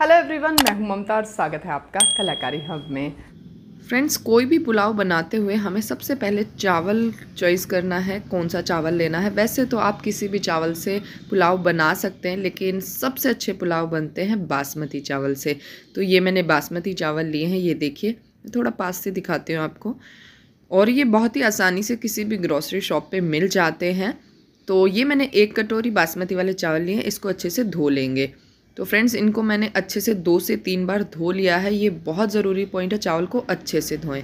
hello everyone मैं हूं ममता और स्वागत है आपका कलाकारी हब में फ्रेंड्स कोई भी पुलाव बनाते हुए हमें सबसे पहले चावल चॉइस करना है कौन सा चावल लेना है वैसे तो आप किसी भी चावल से पुलाव बना सकते हैं लेकिन सबसे अच्छे पुलाव बनते हैं बासमती चावल से तो ये मैंने बासमती चावल लिए हैं ये देखिए थोड़ा पास से दिखाती हूँ आपको और ये बहुत ही आसानी से किसी भी ग्रॉसरी शॉप पर मिल जाते हैं तो ये मैंने एक कटोरी बासमती वाले चावल लिए हैं इसको अच्छे से धो लेंगे तो फ्रेंड्स इनको मैंने अच्छे से दो से तीन बार धो लिया है ये बहुत ज़रूरी पॉइंट है चावल को अच्छे से धोएं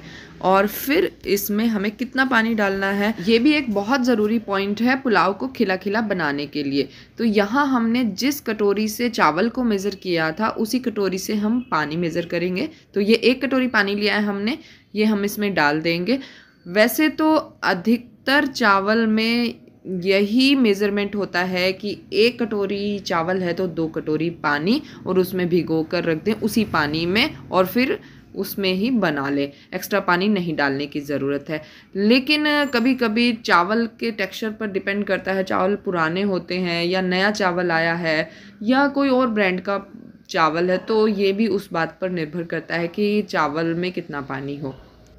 और फिर इसमें हमें कितना पानी डालना है ये भी एक बहुत ज़रूरी पॉइंट है पुलाव को खिला खिला बनाने के लिए तो यहाँ हमने जिस कटोरी से चावल को मेज़र किया था उसी कटोरी से हम पानी मेज़र करेंगे तो ये एक कटोरी पानी लिया है हमने ये हम इसमें डाल देंगे वैसे तो अधिकतर चावल में यही मेज़रमेंट होता है कि एक कटोरी चावल है तो दो कटोरी पानी और उसमें भिगो कर रख दें उसी पानी में और फिर उसमें ही बना लें एक्स्ट्रा पानी नहीं डालने की ज़रूरत है लेकिन कभी कभी चावल के टेक्सचर पर डिपेंड करता है चावल पुराने होते हैं या नया चावल आया है या कोई और ब्रांड का चावल है तो ये भी उस बात पर निर्भर करता है कि चावल में कितना पानी हो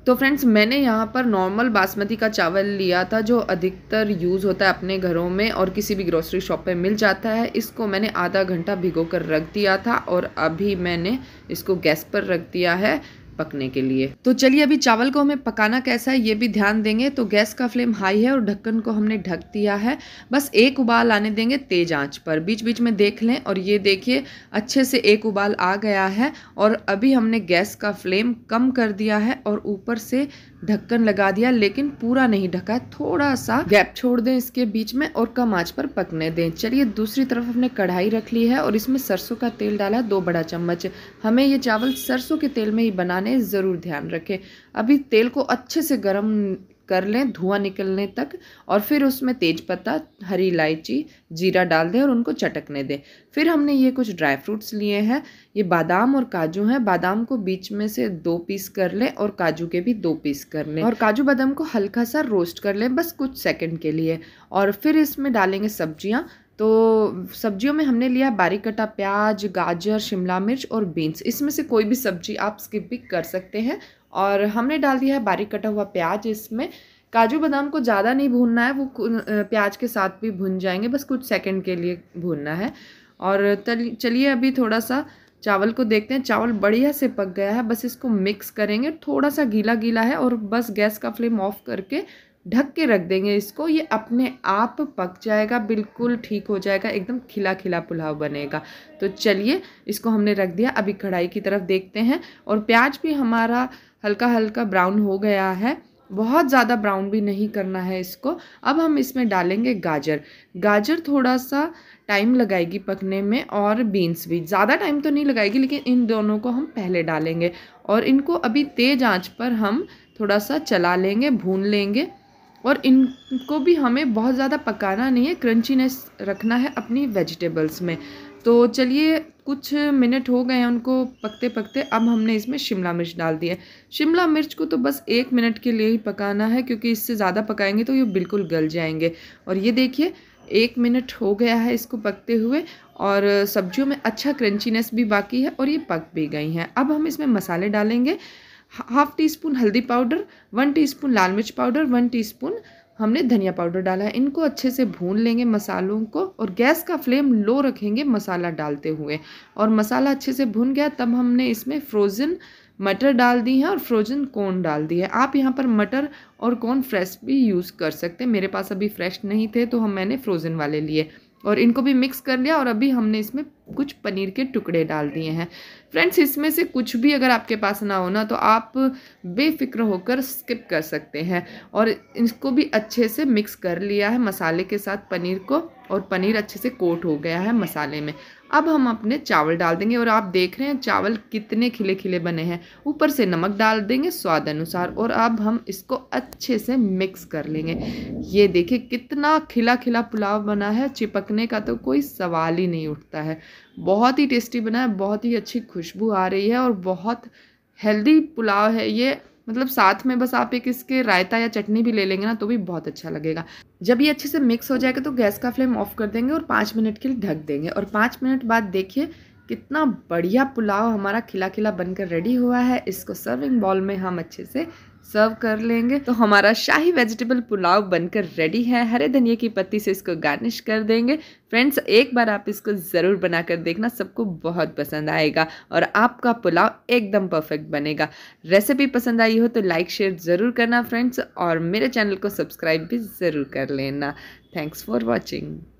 तो फ्रेंड्स मैंने यहाँ पर नॉर्मल बासमती का चावल लिया था जो अधिकतर यूज़ होता है अपने घरों में और किसी भी ग्रोसरी शॉप पे मिल जाता है इसको मैंने आधा घंटा भिगो कर रख दिया था और अभी मैंने इसको गैस पर रख दिया है पकने के लिए तो चलिए अभी चावल को हमें पकाना कैसा है ये भी ध्यान देंगे तो गैस का फ्लेम हाई है और ढक्कन को हमने ढक दिया है बस एक उबाल आने देंगे तेज आंच पर बीच बीच में देख लें और ये देखिए अच्छे से एक उबाल आ गया है और अभी हमने गैस का फ्लेम कम कर दिया है और ऊपर से ढक्कन लगा दिया लेकिन पूरा नहीं ढका है थोड़ा सा गैप छोड़ दें इसके बीच में और कम आंच पर पकने दें चलिए दूसरी तरफ हमने कढ़ाई रख ली है और इसमें सरसों का तेल डाला है दो बड़ा चम्मच हमें ये चावल सरसों के तेल में ही बनाने बनाने ज़रूर ध्यान रखें अभी तेल को अच्छे से गर्म कर लें धुआं निकलने तक और फिर उसमें तेज़पत्ता हरी इलायची जीरा डाल दें और उनको चटकने दें फिर हमने ये कुछ ड्राई फ्रूट्स लिए हैं ये बादाम और काजू हैं बादाम को बीच में से दो पीस कर लें और काजू के भी दो पीस कर लें और काजू बादाम को हल्का सा रोस्ट कर लें बस कुछ सेकंड के लिए और फिर इसमें डालेंगे सब्जियाँ तो सब्जियों में हमने लिया बारीक कटा प्याज गाजर शिमला मिर्च और बीन्स इसमें से कोई भी सब्जी आप स्किप भी कर सकते हैं और हमने डाल दिया है बारीक कटा हुआ प्याज इसमें काजू बादाम को ज़्यादा नहीं भूनना है वो प्याज के साथ भी भुन जाएंगे बस कुछ सेकंड के लिए भूनना है और चलिए अभी थोड़ा सा चावल को देखते हैं चावल बढ़िया से पक गया है बस इसको मिक्स करेंगे थोड़ा सा गीला गीला है और बस गैस का फ्लेम ऑफ करके ढक के रख देंगे इसको ये अपने आप पक जाएगा बिल्कुल ठीक हो जाएगा एकदम खिला खिला पुलाव बनेगा तो चलिए इसको हमने रख दिया अभी कढ़ाई की तरफ देखते हैं और प्याज भी हमारा हल्का हल्का ब्राउन हो गया है बहुत ज़्यादा ब्राउन भी नहीं करना है इसको अब हम इसमें डालेंगे गाजर गाजर थोड़ा सा टाइम लगाएगी पकने में और बीन्स भी ज़्यादा टाइम तो नहीं लगाएगी लेकिन इन दोनों को हम पहले डालेंगे और इनको अभी तेज़ आंच पर हम थोड़ा सा चला लेंगे भून लेंगे और इनको भी हमें बहुत ज़्यादा पकाना नहीं है क्रंचीनेस रखना है अपनी वेजिटेबल्स में तो चलिए कुछ मिनट हो गए हैं उनको पकते पकते अब हमने इसमें शिमला मिर्च डाल दी है शिमला मिर्च को तो बस एक मिनट के लिए ही पकाना है क्योंकि इससे ज़्यादा पकाएंगे तो ये बिल्कुल गल जाएंगे और ये देखिए एक मिनट हो गया है इसको पकते हुए और सब्जियों में अच्छा क्रंचीनेस भी बाकी है और ये पक भी गई हैं अब हम इसमें मसाले डालेंगे हाफ टी स्पून हल्दी पाउडर वन टी स्पून लाल मिर्च पाउडर वन टी स्पून हमने धनिया पाउडर डाला है इनको अच्छे से भून लेंगे मसालों को और गैस का फ्लेम लो रखेंगे मसाला डालते हुए और मसाला अच्छे से भून गया तब हमने इसमें फ्रोज़न मटर डाल दी है और फ्रोजन कॉर्न डाल दी है आप यहाँ पर मटर और कॉर्न फ्रेश भी यूज़ कर सकते हैं मेरे पास अभी फ्रेश नहीं थे तो हम मैंने फ्रोज़न वाले लिए और इनको भी मिक्स कर लिया और अभी हमने इसमें कुछ पनीर के टुकड़े डाल दिए हैं फ्रेंड्स इसमें से कुछ भी अगर आपके पास ना हो ना तो आप बेफिक्र होकर स्किप कर सकते हैं और इसको भी अच्छे से मिक्स कर लिया है मसाले के साथ पनीर को और पनीर अच्छे से कोट हो गया है मसाले में अब हम अपने चावल डाल देंगे और आप देख रहे हैं चावल कितने खिले खिले बने हैं ऊपर से नमक डाल देंगे स्वाद अनुसार और अब हम इसको अच्छे से मिक्स कर लेंगे ये देखिए कितना खिला खिला पुलाव बना है चिपकने का तो कोई सवाल ही नहीं उठता है बहुत ही टेस्टी बना है बहुत ही अच्छी खुशबू आ रही है और बहुत हेल्दी पुलाव है ये मतलब साथ में बस आप एक इसके रायता या चटनी भी ले लेंगे ना तो भी बहुत अच्छा लगेगा जब ये अच्छे से मिक्स हो जाएगा तो गैस का फ्लेम ऑफ कर देंगे और पाँच मिनट के लिए ढक देंगे और पाँच मिनट बाद देखिए कितना बढ़िया पुलाव हमारा खिला खिला बनकर रेडी हुआ है इसको सर्विंग बॉल में हम अच्छे से सर्व कर लेंगे तो हमारा शाही वेजिटेबल पुलाव बनकर रेडी है हरे धनिया की पत्ती से इसको गार्निश कर देंगे फ्रेंड्स एक बार आप इसको ज़रूर बनाकर देखना सबको बहुत पसंद आएगा और आपका पुलाव एकदम परफेक्ट बनेगा रेसिपी पसंद आई हो तो लाइक शेयर ज़रूर करना फ्रेंड्स और मेरे चैनल को सब्सक्राइब भी ज़रूर कर लेना थैंक्स फॉर वॉचिंग